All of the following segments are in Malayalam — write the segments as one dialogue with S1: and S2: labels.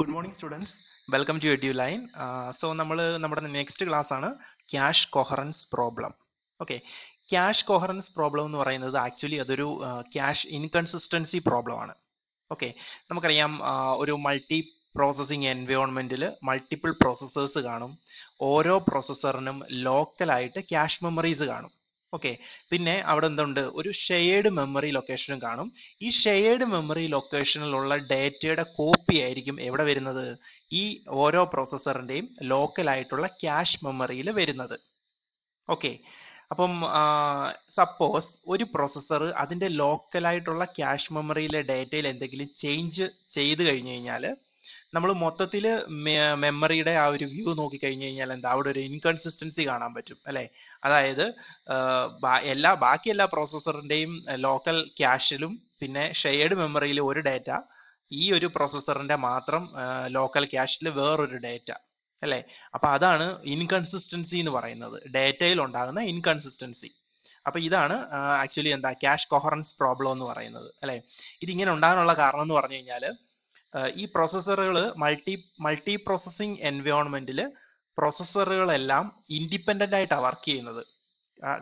S1: good morning students welcome to Eduline so നമ്മൾ നമ്മുടെ നെക്സ്റ്റ് ക്ലാസ് ആണ് cache coherence problem okay cache coherence problem എന്ന് പറയുന്നത് ആക്ച്വലി അതൊരു ക്യാഷ് ഇൻകൺസിസ്റ്റൻസി പ്രോബ്ലം ആണ് ഓക്കെ നമുക്കറിയാം uh, ഒരു മൾട്ടി പ്രോസസ്സിങ് എൻവയോൺമെൻറ്റിൽ മൾട്ടിപ്പിൾ പ്രോസസ്സേഴ്സ് കാണും ഓരോ പ്രോസസ്സറിനും ലോക്കലായിട്ട് ക്യാഷ് മെമ്മറീസ് കാണും ഓക്കെ പിന്നെ അവിടെ എന്തുണ്ട് ഒരു ഷെയർഡ് മെമ്മറി ലൊക്കേഷനും കാണും ഈ ഷെയർഡ് മെമ്മറി ലൊക്കേഷനിലുള്ള ഡേറ്റയുടെ കോപ്പി ആയിരിക്കും എവിടെ വരുന്നത് ഈ ഓരോ പ്രോസസ്സറിൻ്റെയും ലോക്കലായിട്ടുള്ള ക്യാഷ് മെമ്മറിയിൽ വരുന്നത് ഓക്കെ അപ്പം സപ്പോസ് ഒരു പ്രോസസ്സർ അതിൻ്റെ ലോക്കലായിട്ടുള്ള ക്യാഷ് മെമ്മറിയിലെ ഡേറ്റയിൽ എന്തെങ്കിലും ചേഞ്ച് ചെയ്ത് കഴിഞ്ഞു കഴിഞ്ഞാൽ നമ്മൾ മൊത്തത്തിൽ മെമ്മറിയുടെ ആ ഒരു വ്യൂ നോക്കി കഴിഞ്ഞു കഴിഞ്ഞാൽ എന്താ അവിടെ ഒരു ഇൻകൺസിസ്റ്റൻസി കാണാൻ പറ്റും അല്ലെ അതായത് എല്ലാ ബാക്കി എല്ലാ പ്രോസസ്സറിന്റെയും ലോക്കൽ ക്യാഷിലും പിന്നെ ഷെയർഡ് മെമ്മറിയിൽ ഒരു ഡാറ്റ ഈ ഒരു പ്രോസസ്സറിന്റെ മാത്രം ലോക്കൽ ക്യാഷിൽ വേറൊരു ഡാറ്റ അല്ലെ അപ്പൊ അതാണ് ഇൻകൺസിസ്റ്റൻസി എന്ന് പറയുന്നത് ഡാറ്റയിൽ ഉണ്ടാകുന്ന ഇൻകൺസിസ്റ്റൻസി അപ്പൊ ഇതാണ് ആക്ച്വലി എന്താ ക്യാഷ് കൊഹറൻസ് പ്രോബ്ലം എന്ന് പറയുന്നത് അല്ലെ ഇതിങ്ങനെ ഉണ്ടാകാനുള്ള കാരണം എന്ന് പറഞ്ഞു കഴിഞ്ഞാൽ ഈ പ്രോസസ്സറുകൾ മൾട്ടി മൾട്ടി പ്രോസസ്സിങ് എൻവയോൺമെന്റിൽ പ്രോസസ്സറുകളെല്ലാം ഇൻഡിപെൻഡൻ്റ് ആയിട്ടാണ് വർക്ക് ചെയ്യുന്നത്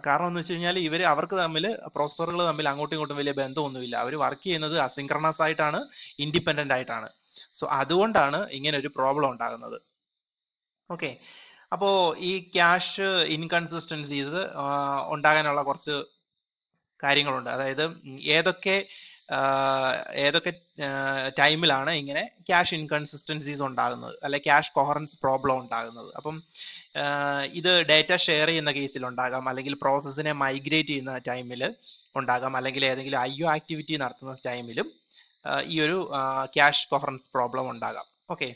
S1: കാരണം എന്ന് വെച്ച് കഴിഞ്ഞാൽ ഇവർ അവർക്ക് തമ്മിൽ പ്രോസസ്സറുകൾ തമ്മിൽ അങ്ങോട്ടും ഇങ്ങോട്ടും വലിയ ബന്ധമൊന്നുമില്ല അവർ വർക്ക് ചെയ്യുന്നത് അസിൻക്രണസ് ആയിട്ടാണ് ഇൻഡിപെൻഡൻ്റ് ആയിട്ടാണ് സോ അതുകൊണ്ടാണ് ഇങ്ങനെ ഒരു പ്രോബ്ലം ഉണ്ടാകുന്നത് ഓക്കെ അപ്പോൾ ഈ ക്യാഷ് ഇൻകൺസിസ്റ്റൻസീസ് ഉണ്ടാകാനുള്ള കുറച്ച് കാര്യങ്ങളുണ്ട് അതായത് ഏതൊക്കെ ഏതൊക്കെ ടൈമിലാണ് ഇങ്ങനെ ക്യാഷ് ഇൻകൺസിസ്റ്റൻസീസ് ഉണ്ടാകുന്നത് അല്ലെ ക്യാഷ് കൊഹറൻസ് പ്രോബ്ലം ഉണ്ടാകുന്നത് അപ്പം ഇത് ഡേറ്റ ഷെയർ ചെയ്യുന്ന കേസിൽ ഉണ്ടാകാം അല്ലെങ്കിൽ പ്രോസസ്സിനെ മൈഗ്രേറ്റ് ചെയ്യുന്ന ടൈമിൽ ഉണ്ടാകാം അല്ലെങ്കിൽ ഏതെങ്കിലും ഐ യു ആക്ടിവിറ്റി നടത്തുന്ന ടൈമിലും ഈ ഒരു ക്യാഷ് കൊഹറൻസ് പ്രോബ്ലം ഉണ്ടാകാം ഓക്കെ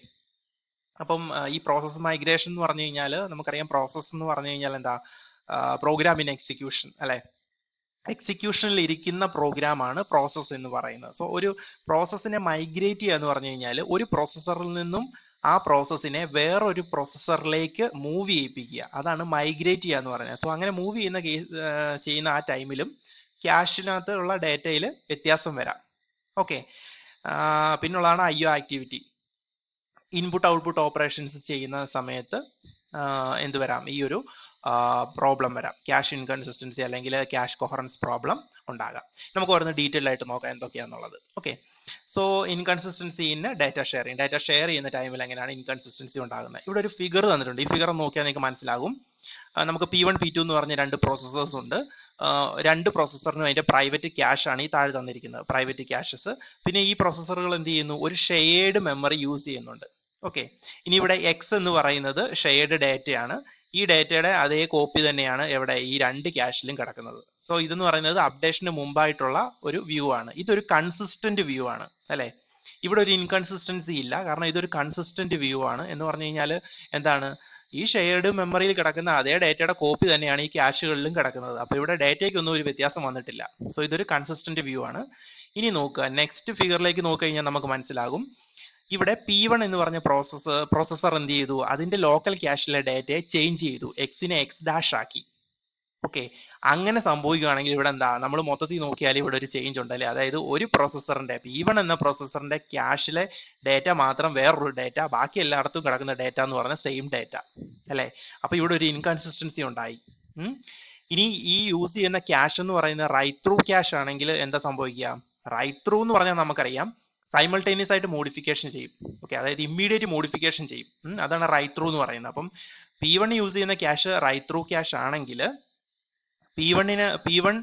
S1: അപ്പം ഈ പ്രോസസ് മൈഗ്രേഷൻ എന്ന് പറഞ്ഞു കഴിഞ്ഞാൽ നമുക്കറിയാം പ്രോസസ് എന്ന് പറഞ്ഞു കഴിഞ്ഞാൽ എന്താ പ്രോഗ്രാം ഇൻ എക്സിക്യൂഷൻ അല്ലേ എക്സിക്യൂഷനിൽ ഇരിക്കുന്ന പ്രോഗ്രാമാണ് പ്രോസസ്സ് എന്ന് പറയുന്നത് സോ ഒരു പ്രോസസ്സിനെ മൈഗ്രേറ്റ് ചെയ്യുക എന്ന് പറഞ്ഞു കഴിഞ്ഞാൽ ഒരു പ്രോസസ്സറിൽ നിന്നും ആ പ്രോസസ്സിനെ വേറൊരു പ്രോസസ്സറിലേക്ക് മൂവ് ചെയ്യിപ്പിക്കുക അതാണ് മൈഗ്രേറ്റ് ചെയ്യുക എന്ന് പറയുന്നത് സോ അങ്ങനെ മൂവ് ചെയ്യുന്ന കേസ് ചെയ്യുന്ന ആ ടൈമിലും ക്യാഷിനകത്തുള്ള ഡേറ്റയിൽ വ്യത്യാസം വരാം ഓക്കെ പിന്നുള്ളതാണ് I O activity input output operations ചെയ്യുന്ന സമയത്ത് എന്ത് വരാം ഈ ഒരു പ്രോബ്ലം വരാം ക്യാഷ് ഇൻകൺസിസ്റ്റൻസി അല്ലെങ്കിൽ ക്യാഷ് കൊഹറൻസ് പ്രോബ്ലം ഉണ്ടാകാം നമുക്ക് ഓരോന്ന് ഡീറ്റെയിൽ ആയിട്ട് നോക്കാം എന്തൊക്കെയാണെന്നുള്ളത് okay so inconsistency in data sharing data share ചെയ്യുന്ന ടൈമിൽ എങ്ങനെയാണ് ഇൻകൺസിസ്റ്റൻസി ഉണ്ടാകുന്നത് ഇവിടെ ഒരു ഫിഗർ തന്നിട്ടുണ്ട് ഈ ഫിഗർ നോക്കിയാൽ നിങ്ങൾക്ക് മനസ്സിലാകും നമുക്ക് പി വൺ പി ടു എന്ന് പറഞ്ഞ രണ്ട് പ്രോസസ്സേഴ്സ് ഉണ്ട് രണ്ട് പ്രോസസ്സറിനും അതിന്റെ പ്രൈവറ്റ് ക്യാഷ് ആണ് ഈ താഴെ തന്നിരിക്കുന്നത് പ്രൈവറ്റ് ക്യാഷസ് പിന്നെ ഈ പ്രോസസ്സറുകൾ എന്ത് ചെയ്യുന്നു ഒരു ഷെയർഡ് മെമ്മറി യൂസ് ചെയ്യുന്നുണ്ട് ഓക്കെ ഇനി ഇവിടെ എക്സ് എന്ന് പറയുന്നത് ഷെയർഡ് ഡേറ്റയാണ് ഈ ഡേറ്റയുടെ അതേ കോപ്പി തന്നെയാണ് ഇവിടെ ഈ രണ്ട് ക്യാഷിലും കിടക്കുന്നത് സോ ഇതെന്ന് പറയുന്നത് അപ്ഡേഷന് മുമ്പായിട്ടുള്ള ഒരു വ്യൂ ആണ് ഇതൊരു കൺസിസ്റ്റന്റ് വ്യൂ ആണ് അല്ലേ ഇവിടെ ഒരു ഇൻകൺസിസ്റ്റൻസി ഇല്ല കാരണം ഇതൊരു കൺസിസ്റ്റന്റ് വ്യൂ ആണ് എന്ന് പറഞ്ഞു കഴിഞ്ഞാൽ എന്താണ് ഈ ഷെയർഡ് മെമ്മറിയിൽ കിടക്കുന്ന അതേ ഡേറ്റയുടെ കോപ്പി തന്നെയാണ് ഈ ക്യാഷുകളിലും കിടക്കുന്നത് അപ്പോൾ ഇവിടെ ഒന്നും ഒരു വ്യത്യാസം വന്നിട്ടില്ല സോ ഇതൊരു കൺസിസ്റ്റന്റ് വ്യൂ ആണ് ഇനി നോക്കുക നെക്സ്റ്റ് ഫിഗറിലേക്ക് നോക്കി കഴിഞ്ഞാൽ നമുക്ക് മനസ്സിലാകും ഇവിടെ പി വൺ എന്ന് പറഞ്ഞ പ്രോസസ്സർ പ്രോസസ്സർ എന്ത് ചെയ്തു അതിന്റെ ലോക്കൽ ക്യാഷിലെ ഡേറ്റയെ ചേഞ്ച് ചെയ്തു എക്സിനെ എക്സ് ഡാഷ് ആക്കി ഓക്കെ അങ്ങനെ സംഭവിക്കുകയാണെങ്കിൽ ഇവിടെ എന്താ നമ്മൾ മൊത്തത്തിൽ നോക്കിയാൽ ഇവിടെ ഒരു ചേഞ്ച് ഉണ്ടല്ലേ അതായത് ഒരു പ്രോസസ്സറിന്റെ പി വൺ എന്ന പ്രോസസ്സറിന്റെ ക്യാഷിലെ ഡേറ്റ മാത്രം വേറൊരു ഡേറ്റ ബാക്കി എല്ലായിടത്തും കിടക്കുന്ന ഡേറ്റ എന്ന് പറഞ്ഞ സെയിം ഡേറ്റ അല്ലേ അപ്പൊ ഇവിടെ ഒരു ഇൻകൺസിസ്റ്റൻസി ഉണ്ടായി ഇനി ഈ യൂസ് ചെയ്യുന്ന ക്യാഷ് എന്ന് പറയുന്ന റൈറ്റ് ത്രൂ ക്യാഷ് ആണെങ്കിൽ എന്താ സംഭവിക്കുക റൈറ്റ് ത്രൂ എന്ന് പറഞ്ഞാൽ നമുക്കറിയാം സൈമൾട്ടേനിയസ് ആയിട്ട് മോഡിഫിക്കേഷൻ ചെയ്യും ഓക്കെ അതായത് ഇമ്മീഡിയറ്റ് മോഡിഫിക്കേഷൻ ചെയ്യും അതാണ് റൈറ്റ് ത്രൂ എന്ന് പറയുന്നത് അപ്പം പി വൺ യൂസ് ചെയ്യുന്ന ക്യാഷ് റൈറ്റ് ത്രൂ ക്യാഷ് ആണെങ്കിൽ പി വണ്ണിന് പി വൺ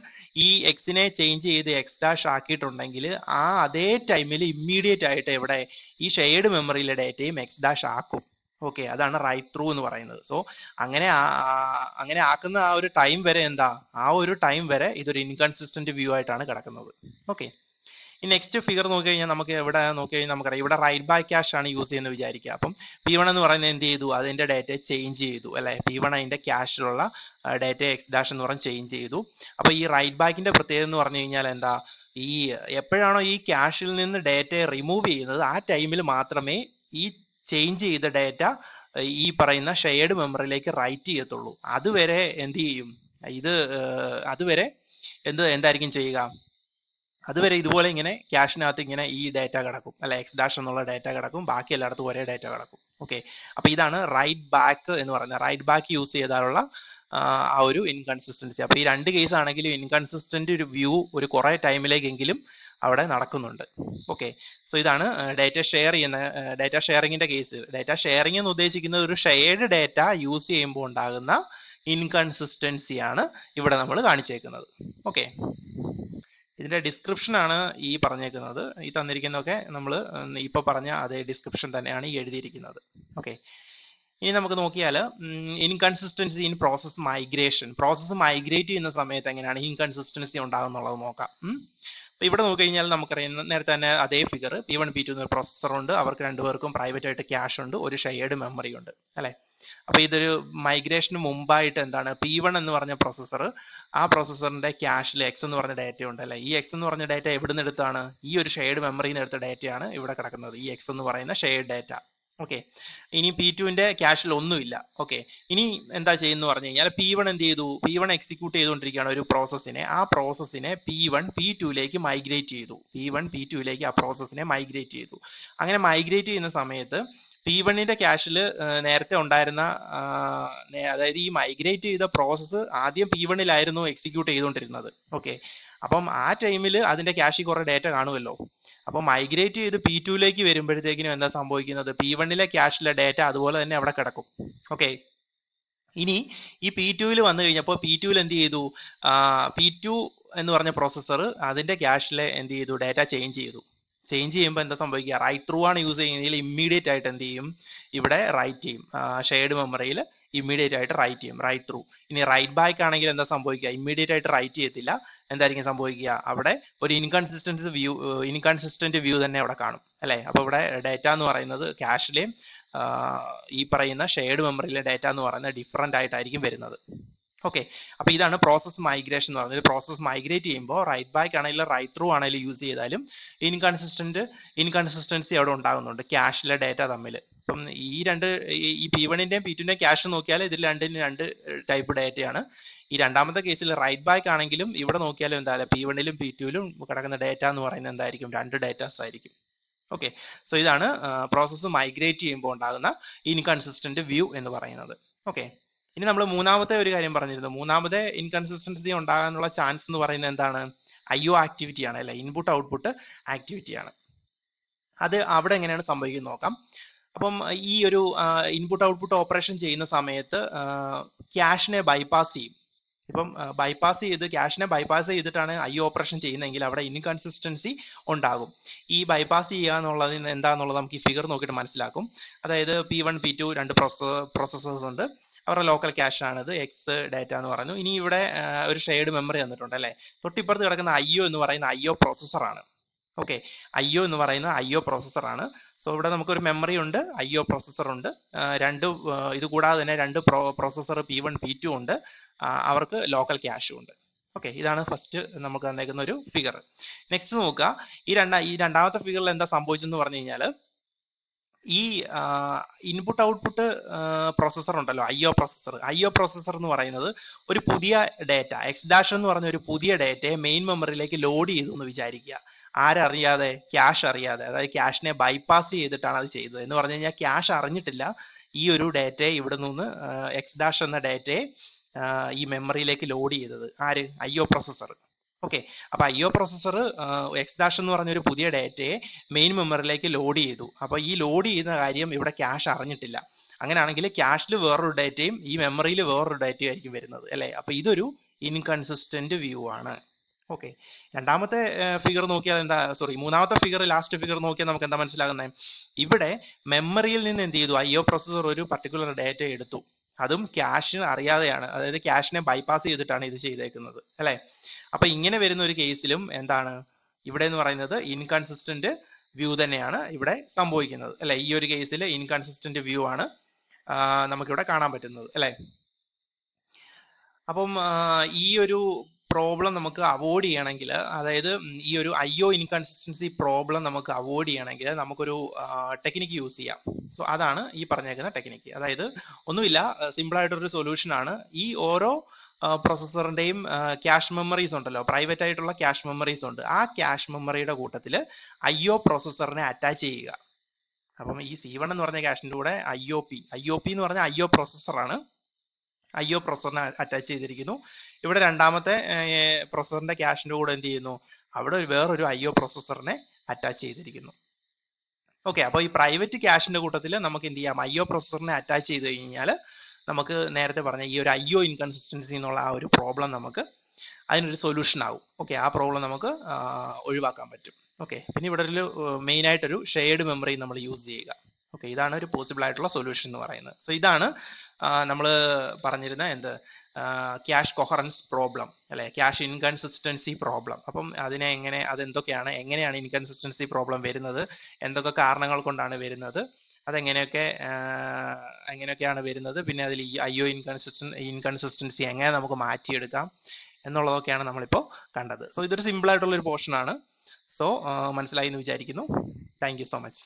S1: ഈ എക്സിനെ ചേഞ്ച് ചെയ്ത് എക്സ് ഡാഷ് ആക്കിയിട്ടുണ്ടെങ്കിൽ ആ അതേ ടൈമിൽ ഇമ്മീഡിയറ്റ് ആയിട്ട് ഇവിടെ ഈ ഷെയർഡ് മെമ്മറിയിലെ ഡേറ്റയും എക്സ് ഡാഷ് ആക്കും ഓക്കെ അതാണ് റൈറ്റ് ത്രൂ എന്ന് പറയുന്നത് സോ അങ്ങനെ അങ്ങനെ ആക്കുന്ന ആ ഒരു ടൈം വരെ എന്താ ആ ഒരു ടൈം വരെ ഇതൊരു ഇൻകൺസിസ്റ്റന്റ് വ്യൂ ആയിട്ടാണ് കിടക്കുന്നത് ഓക്കെ ഈ നെക്സ്റ്റ് ഫിഗർ നോക്കി കഴിഞ്ഞാൽ നമുക്ക് എവിടെ നോക്കി കഴിഞ്ഞാൽ നമുക്കറിയാം ഇവിടെ റൈറ്റ് ബാക്ക് ക്യാഷ് ആണ് യൂസ് ചെയ്യുന്നത് വിചാരിക്കുക അപ്പം പി വൺ എന്ന് പറയുന്നത് എന്ത് ചെയ്തു അതിന്റെ ഡേറ്റ ചേഞ്ച് ചെയ്തു അല്ലെ പി വൺ അതിന്റെ ക്യാഷിലുള്ള ഡേറ്റ എക്സ് ഡാഷ് എന്ന് പറഞ്ഞ് ചേഞ്ച് ചെയ്തു അപ്പോൾ ഈ റൈറ്റ് ബാക്കിന്റെ പ്രത്യേകത എന്ന് പറഞ്ഞു കഴിഞ്ഞാൽ എന്താ ഈ എപ്പോഴാണോ ഈ ക്യാഷിൽ നിന്ന് ഡേറ്റ റിമൂവ് ചെയ്യുന്നത് ആ ടൈമിൽ മാത്രമേ ഈ ചേഞ്ച് ചെയ്ത ഡേറ്റ ഈ പറയുന്ന ഷെയർഡ് മെമ്മറിയിലേക്ക് റൈറ്റ് ചെയ്യത്തുള്ളൂ അതുവരെ എന്ത് ചെയ്യും ഇത് അതുവരെ എന്ത് എന്തായിരിക്കും ചെയ്യുക അതുവരെ ഇതുപോലെ ഇങ്ങനെ ക്യാഷിനകത്ത് ഇങ്ങനെ ഈ ഡാറ്റ കിടക്കും അല്ല എക്സ് ഡാഷ് എന്നുള്ള ഡാറ്റ കിടക്കും ബാക്കി എല്ലായിടത്തും ഒരേ ഡാറ്റ കിടക്കും ഓക്കെ അപ്പൊ ഇതാണ് റൈറ്റ് ബാക്ക് എന്ന് പറയുന്നത് റൈറ്റ് ബാക്ക് യൂസ് ചെയ്താലുള്ള ആ ഒരു ഇൻകൺസിസ്റ്റൻസി അപ്പൊ ഈ രണ്ട് കേസ് ആണെങ്കിലും ഇൻകൺസിസ്റ്റന്റ് ഒരു വ്യൂ ഒരു കുറെ ടൈമിലേക്കെങ്കിലും അവിടെ നടക്കുന്നുണ്ട് ഓക്കെ സോ ഇതാണ് ഡാറ്റ ഷെയർ ചെയ്യുന്ന ഡാറ്റ ഷെയറിങ്ങിന്റെ കേസ് ഡാറ്റ ഷെയറിംഗ് എന്ന് ഉദ്ദേശിക്കുന്നത് ഒരു ഷെയർഡ് ഡാറ്റ യൂസ് ചെയ്യുമ്പോൾ ഉണ്ടാകുന്ന ഇൻകൺസിസ്റ്റൻസിയാണ് ഇവിടെ നമ്മൾ കാണിച്ചേക്കുന്നത് ഓക്കെ ഇതിൻ്റെ ആണ് ഈ പറഞ്ഞേക്കുന്നത് ഈ തന്നിരിക്കുന്നതൊക്കെ നമ്മൾ ഇപ്പോൾ പറഞ്ഞ അതേ ഡിസ്ക്രിപ്ഷൻ തന്നെയാണ് ഈ എഴുതിയിരിക്കുന്നത് ഓക്കെ ഇനി നമുക്ക് നോക്കിയാൽ inconsistency in process migration process migrate ചെയ്യുന്ന സമയത്ത് എങ്ങനെയാണ് ഇൻകൺസിസ്റ്റൻസി ഉണ്ടാകുന്നുള്ളത് നോക്കാം അപ്പോൾ ഇവിടെ നോക്കി കഴിഞ്ഞാൽ നമുക്കറിയാം നേരത്തെ തന്നെ അതേ figure P one P two എന്നൊരു പ്രോസസ്സറുണ്ട് അവർക്ക് രണ്ടുപേർക്കും പ്രൈവറ്റ് ആയിട്ട് ക്യാഷ് ഉണ്ട് ഒരു ഷെയർഡ് മെമ്മറി ഉണ്ട് അല്ലേ അപ്പോൾ ഇതൊരു മൈഗ്രേഷന് മുമ്പായിട്ട് എന്താണ് പി വൺ എന്ന് പറഞ്ഞ പ്രോസസ്സർ ആ പ്രോസസ്സറിന്റെ ക്യാഷിൽ എക്സ് എന്ന് പറഞ്ഞ ഡാറ്റ ഉണ്ട് അല്ലെ ഈ എക്സ് എന്ന് പറഞ്ഞ ഡാറ്റ എവിടെ നിന്ന് എടുത്താണ് ഈ ഒരു ഷെയർഡ് മെമ്മറിയിൽ നിന്ന് എടുത്ത ഡാറ്റയാണ് ഇവിടെ കിടക്കുന്നത് ഈ എക്സ് എന്ന് പറയുന്ന ഷെയർഡ് ഡാറ്റ ഓക്കെ ഇനി പി ടുവിന്റെ ക്യാഷിൽ ഒന്നുമില്ല ഓക്കെ ഇനി എന്താ ചെയ്യുന്നു പറഞ്ഞു കഴിഞ്ഞാൽ പി വൺ എന്ത് ചെയ്തു പി വൺ എക്സിക്യൂട്ട് ചെയ്തുകൊണ്ടിരിക്കുകയാണ് ഒരു പ്രോസസ്സിനെ ആ പ്രോസസ്സിനെ പി വൺ പി ടുവിലേക്ക് മൈഗ്രേറ്റ് ചെയ്തു പി വൺ പി ടുവിലേക്ക് ആ പ്രോസസ്സിനെ മൈഗ്രേറ്റ് ചെയ്തു അങ്ങനെ മൈഗ്രേറ്റ് ചെയ്യുന്ന സമയത്ത് പി വണ്ണിന്റെ ക്യാഷിൽ നേരത്തെ ഉണ്ടായിരുന്ന അതായത് ഈ മൈഗ്രേറ്റ് ചെയ്ത പ്രോസസ്സ് ആദ്യം പി വണ്ണിലായിരുന്നു എക്സിക്യൂട്ട് ചെയ്തുകൊണ്ടിരുന്നത് ഓക്കെ അപ്പം ആ ടൈമിൽ അതിന്റെ ക്യാഷിൽ കുറെ ഡേറ്റ കാണുമല്ലോ അപ്പോൾ മൈഗ്രേറ്റ് ചെയ്ത് പി ടുയിലേക്ക് വരുമ്പോഴത്തേക്കിനും എന്താ സംഭവിക്കുന്നത് പി വണ്ണിലെ ക്യാഷിലെ ഡേറ്റ അതുപോലെ തന്നെ അവിടെ കിടക്കും ഓക്കെ ഇനി ഈ പി ടുവിൽ വന്നു കഴിഞ്ഞപ്പോൾ പി ടുവിൽ എന്ത് ചെയ്തു പി ടു എന്ന് പറഞ്ഞ പ്രോസസ്സർ അതിന്റെ ക്യാഷിലെ എന്ത് ചെയ്തു ഡേറ്റ ചേഞ്ച് ചെയ്തു ചേഞ്ച് ചെയ്യുമ്പോൾ എന്താ സംഭവിക്കുക റൈറ്റ് ത്രൂ ആണ് യൂസ് ചെയ്യുന്നതിൽ ഇമ്മീഡിയറ്റ് ആയിട്ട് എന്ത് ചെയ്യും ഇവിടെ റൈറ്റ് ചെയ്യും ഷെയർഡ് മെമ്മറിയിൽ ഇമ്മീഡിയറ്റ് ആയിട്ട് റൈറ്റ് ചെയ്യും റൈറ്റ് ത്രൂ ഇനി റൈറ്റ് ബാക്ക് ആണെങ്കിൽ എന്താ സംഭവിക്കുക ഇമ്മീഡിയറ്റ് ആയിട്ട് റൈറ്റ് ചെയ്യത്തില്ല എന്തായിരിക്കും സംഭവിക്കുക അവിടെ ഒരു ഇൻകൺസിസ്റ്റൻസ് വ്യൂ ഇൻകൺസിസ്റ്റന്റ് വ്യൂ തന്നെ അവിടെ കാണും അല്ലേ അപ്പോൾ ഇവിടെ ഡേറ്റ എന്ന് പറയുന്നത് ക്യാഷിലെയും ഈ പറയുന്ന ഷെയർഡ് മെമ്മറിയിലെ ഡേറ്റ എന്ന് പറയുന്നത് ഡിഫറെന്റ് ആയിട്ടായിരിക്കും വരുന്നത് ഓക്കെ അപ്പൊ ഇതാണ് പ്രോസസ് മൈഗ്രേഷൻ എന്ന് പറഞ്ഞാൽ പ്രോസസ് മൈഗ്രേറ്റ് ചെയ്യുമ്പോൾ റൈറ്റ് ബാക്ക് ആണെങ്കിലും റൈറ്റ് ത്രൂ ആണെങ്കിലും യൂസ് ചെയ്താലും ഇൻകൺസിസ്റ്റന്റ് ഇൻകൺസിസ്റ്റൻസി അവിടെ ഉണ്ടാകുന്നുണ്ട് ക്യാഷിലെ ഡേറ്റ തമ്മിൽ ഇപ്പം ഈ രണ്ട് ഈ പി വണിന്റെയും പി ടുവിന്റെയും ക്യാഷ് നോക്കിയാൽ ഇതിൽ രണ്ടിന് രണ്ട് ടൈപ്പ് ഡേറ്റയാണ് ഈ രണ്ടാമത്തെ കേസിൽ റൈറ്റ് ബാക്ക് ആണെങ്കിലും ഇവിടെ നോക്കിയാലും എന്തായാലും പി വണിലും പി ടുവിലും കിടക്കുന്ന ഡേറ്റ എന്ന് പറയുന്നത് എന്തായിരിക്കും രണ്ട് ഡേറ്റാസ് ആയിരിക്കും ഓക്കെ സോ ഇതാണ് പ്രോസസ്സ് മൈഗ്രേറ്റ് ചെയ്യുമ്പോൾ ഉണ്ടാകുന്ന ഇൻകൺസിസ്റ്റന്റ് വ്യൂ എന്ന് പറയുന്നത് ഓക്കെ ഇനി നമ്മൾ മൂന്നാമത്തെ ഒരു കാര്യം പറഞ്ഞിരുന്നു മൂന്നാമത്തെ ഇൻകൺസിസ്റ്റൻസി ഉണ്ടാകാനുള്ള ചാൻസ് എന്ന് പറയുന്നത് എന്താണ് ഐ ആക്ടിവിറ്റിയാണ് ആക്ടിവിറ്റി ആണ് അല്ലെ ഇൻപുട്ട് ഔട്ട്പുട്ട് ആക്ടിവിറ്റി ആണ് അത് അവിടെ എങ്ങനെയാണ് സംഭവിക്കുന്നത് നോക്കാം അപ്പം ഈ ഒരു ഇൻപുട്ട് ഔട്ട്പുട്ട് ഓപ്പറേഷൻ ചെയ്യുന്ന സമയത്ത് ക്യാഷിനെ ബൈപ്പാസ് ചെയ്യും ഇപ്പം ബൈപ്പാസ് ചെയ്ത് ക്യാഷിനെ ബൈപ്പാസ് ചെയ്തിട്ടാണ് ഐ ഓപ്പറേഷൻ ചെയ്യുന്നതെങ്കിൽ അവിടെ ഇൻകൺസിസ്റ്റൻസി ഉണ്ടാകും ഈ ബൈപ്പാസ് ചെയ്യുക എന്നുള്ളത് എന്താണെന്നുള്ളത് നമുക്ക് ഈ ഫിഗർ നോക്കിയിട്ട് മനസ്സിലാക്കും അതായത് പി വൺ പി ടു രണ്ട് പ്രോസസ് പ്രോസസ്സേഴ്സ് ഉണ്ട് അവരുടെ ലോക്കൽ ക്യാഷാണ് ഇത് എക്സ് ഡാറ്റ എന്ന് പറഞ്ഞു ഇനി ഇവിടെ ഒരു ഷെയർഡ് മെമ്മറി തന്നിട്ടുണ്ട് അല്ലേ തൊട്ടിപ്പുറത്ത് കിടക്കുന്ന ഐ എന്ന് പറയുന്ന ഐ ഒ പ്രോസസ്സറാണ് ഓക്കെ ഐ ഒ എന്ന് പറയുന്ന ഐ ഒ ആണ് സോ ഇവിടെ നമുക്കൊരു മെമ്മറി ഉണ്ട് ഐ ഒ ഉണ്ട് രണ്ട് ഇത് കൂടാതെ തന്നെ രണ്ട് pro processor P one P two ഉണ്ട് അവർക്ക് ലോക്കൽ ക്യാഷും ഉണ്ട് ഓക്കെ ഇതാണ് ഫസ്റ്റ് നമുക്ക് തന്നേക്കുന്ന ഒരു ഫിഗർ നെക്സ്റ്റ് നോക്കുക ഈ രണ്ടാ ഈ രണ്ടാമത്തെ ഫിഗറിൽ എന്താ സംഭവിച്ചെന്ന് പറഞ്ഞു കഴിഞ്ഞാൽ ഈ ഇൻപുട്ട് ഔട്ട്പുട്ട് പ്രോസസ്സർ ഉണ്ടല്ലോ I O processor I O processor എന്ന് പറയുന്നത് ഒരു പുതിയ ഡേറ്റ എക്സ് ഡാഷ് എന്ന് പറഞ്ഞ ഒരു പുതിയ ഡേറ്റയെ മെയിൻ മെമ്മറിയിലേക്ക് ലോഡ് ചെയ്തു എന്ന് വിചാരിക്കുക ആരറിയാതെ ക്യാഷ് അറിയാതെ അതായത് ക്യാഷിനെ ബൈപ്പാസ് ചെയ്തിട്ടാണ് അത് ചെയ്തത് എന്ന് പറഞ്ഞു കഴിഞ്ഞാൽ ക്യാഷ് അറിഞ്ഞിട്ടില്ല ഈ ഒരു ഡേറ്റയെ ഇവിടെ നിന്ന് എക്സ് ഡാഷ് എന്ന ഡേറ്റയെ ഈ മെമ്മറിയിലേക്ക് ലോഡ് ചെയ്തത് ആര് ഐ ഒ പ്രൊസസ്സർ ഓക്കെ അപ്പോൾ I O processor X dash എന്ന് പറഞ്ഞ ഒരു പുതിയ ഡേറ്റയെ മെയിൻ മെമ്മറിയിലേക്ക് ലോഡ് ചെയ്തു അപ്പോൾ ഈ ലോഡ് ചെയ്യുന്ന കാര്യം ഇവിടെ ക്യാഷ് അറിഞ്ഞിട്ടില്ല അങ്ങനെയാണെങ്കിൽ ക്യാഷിൽ വേറൊരു ഡേറ്റയും ഈ മെമ്മറിയിൽ വേറൊരു ഡേറ്റയും ആയിരിക്കും വരുന്നത് അല്ലേ അപ്പോൾ ഇതൊരു ഇൻകൺസിസ്റ്റന്റ് വ്യൂ ആണ് ഓക്കെ രണ്ടാമത്തെ ഫിഗർ നോക്കിയാൽ എന്താ സോറി മൂന്നാമത്തെ ഫിഗർ ലാസ്റ്റ് ഫിഗർ നോക്കിയാൽ നമുക്ക് എന്താ മനസ്സിലാകുന്നത് ഇവിടെ മെമ്മറിയിൽ നിന്ന് എന്ത് ചെയ്തു ഐ പ്രോസസർ ഒരു പർട്ടിക്കുലർ ഡേറ്റ എടുത്തു അതും ക്യാഷിന് അറിയാതെയാണ് അതായത് ക്യാഷിനെ ബൈപ്പാസ് ചെയ്തിട്ടാണ് ഇത് ചെയ്തേക്കുന്നത് അല്ലേ അപ്പൊ ഇങ്ങനെ വരുന്ന ഒരു കേസിലും എന്താണ് ഇവിടെ എന്ന് പറയുന്നത് ഇൻകൺസിസ്റ്റന്റ് വ്യൂ തന്നെയാണ് ഇവിടെ സംഭവിക്കുന്നത് അല്ലെ ഈ ഒരു കേസിൽ ഇൻകൺസിസ്റ്റന്റ് വ്യൂ ആണ് നമുക്കിവിടെ കാണാൻ പറ്റുന്നത് അല്ലേ അപ്പം ഈ ഒരു പ്രോബ്ലം നമുക്ക് അവോയ്ഡ് ചെയ്യണമെങ്കിൽ അതായത് ഈ ഒരു ഐ ഒ ഇൻകൺസിസ്റ്റൻസി പ്രോബ്ലം നമുക്ക് അവോയ്ഡ് ചെയ്യണമെങ്കിൽ നമുക്കൊരു ടെക്നിക്ക് യൂസ് ചെയ്യാം സോ അതാണ് ഈ പറഞ്ഞേക്കുന്ന ടെക്നിക്ക് അതായത് ഒന്നുമില്ല സിമ്പിൾ സൊല്യൂഷൻ ആണ് ഈ ഓരോ പ്രൊസസ്സറിൻ്റെയും ക്യാഷ് മെമ്മറീസ് ഉണ്ടല്ലോ പ്രൈവറ്റ് ആയിട്ടുള്ള ക്യാഷ് മെമ്മറീസ് ഉണ്ട് ആ ക്യാഷ് മെമ്മറിയുടെ കൂട്ടത്തിൽ ഐ ഒ പ്രൊസസ്സറിനെ അറ്റാച്ച് ചെയ്യുക അപ്പം ഈ സി വൺ എന്ന് പറഞ്ഞ ക്യാഷിൻ്റെ കൂടെ I O P I O P എന്ന് പറഞ്ഞാൽ ഐ ഒ പ്രൊസസ്സറാണ് ഐ ഒ പ്രൊസറിന് അറ്റാച്ച് ചെയ്തിരിക്കുന്നു ഇവിടെ രണ്ടാമത്തെ പ്രൊസറിന്റെ ക്യാഷിന്റെ കൂടെ എന്ത് ചെയ്യുന്നു അവിടെ വേറൊരു ഐ ഒ പ്രൊസസറിനെ അറ്റാച്ച് ചെയ്തിരിക്കുന്നു ഓക്കെ അപ്പോൾ ഈ പ്രൈവറ്റ് ക്യാഷിന്റെ കൂട്ടത്തിൽ നമുക്ക് എന്ത് ചെയ്യാം ഐ ഒ പ്രൊസസറിനെ അറ്റാച്ച് ചെയ്ത് കഴിഞ്ഞാൽ നമുക്ക് നേരത്തെ പറഞ്ഞ ഈ ഒരു ഐ ഒ ഇൻകൺസിസ്റ്റൻസി എന്നുള്ള ആ ഒരു പ്രോബ്ലം നമുക്ക് അതിനൊരു സൊല്യൂഷൻ ആകും ഓക്കെ ആ പ്രോബ്ലം നമുക്ക് ഒഴിവാക്കാൻ പറ്റും ഓക്കെ പിന്നെ ഇവിടെ ഒരു മെയിനായിട്ടൊരു ഷെയർഡ് മെമ്മറി നമ്മൾ യൂസ് ചെയ്യുക ഓക്കെ ഇതാണ് ഒരു പോസിബിൾ ആയിട്ടുള്ള സൊല്യൂഷൻ എന്ന് പറയുന്നത് സോ ഇതാണ് നമ്മൾ പറഞ്ഞിരുന്ന എന്ത് ക്യാഷ് കൊഹറൻസ് പ്രോബ്ലം അല്ലെ ക്യാഷ് ഇൻകൺസിസ്റ്റൻസി പ്രോബ്ലം അപ്പം അതിനെ എങ്ങനെ അതെന്തൊക്കെയാണ് എങ്ങനെയാണ് ഇൻകൺസിസ്റ്റൻസി പ്രോബ്ലം വരുന്നത് എന്തൊക്കെ കാരണങ്ങൾ കൊണ്ടാണ് വരുന്നത് അതെങ്ങനെയൊക്കെ എങ്ങനെയൊക്കെയാണ് വരുന്നത് പിന്നെ അതിൽ ഈ അയ്യോ ഇൻകൺസിസ്റ്റൻ ഇൻകൺസിസ്റ്റൻസി എങ്ങനെ നമുക്ക് മാറ്റിയെടുക്കാം എന്നുള്ളതൊക്കെയാണ് നമ്മളിപ്പോൾ കണ്ടത് സോ ഇതൊരു സിമ്പിൾ ആയിട്ടുള്ള ഒരു സോ മനസ്സിലായി എന്ന് വിചാരിക്കുന്നു താങ്ക് സോ മച്ച്